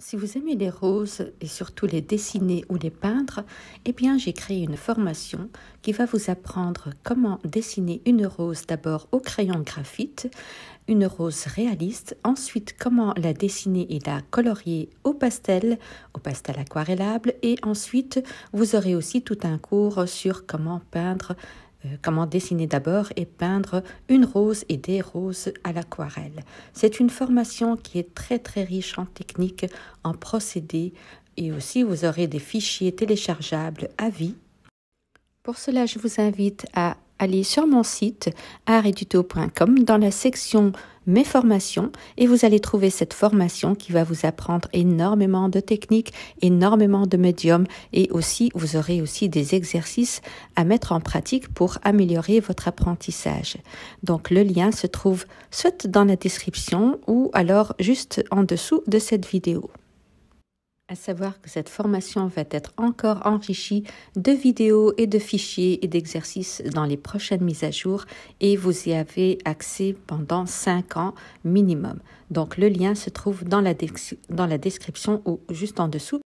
Si vous aimez les roses et surtout les dessiner ou les peindre, eh bien j'ai créé une formation qui va vous apprendre comment dessiner une rose d'abord au crayon graphite, une rose réaliste, ensuite comment la dessiner et la colorier au pastel, au pastel aquarellable et ensuite vous aurez aussi tout un cours sur comment peindre euh, comment dessiner d'abord et peindre une rose et des roses à l'aquarelle. C'est une formation qui est très très riche en techniques, en procédés et aussi vous aurez des fichiers téléchargeables à vie. Pour cela, je vous invite à allez sur mon site artduto.com dans la section mes formations et vous allez trouver cette formation qui va vous apprendre énormément de techniques, énormément de médiums et aussi vous aurez aussi des exercices à mettre en pratique pour améliorer votre apprentissage. Donc le lien se trouve soit dans la description ou alors juste en dessous de cette vidéo. À savoir que cette formation va être encore enrichie de vidéos et de fichiers et d'exercices dans les prochaines mises à jour et vous y avez accès pendant 5 ans minimum. Donc le lien se trouve dans la, dans la description ou juste en dessous.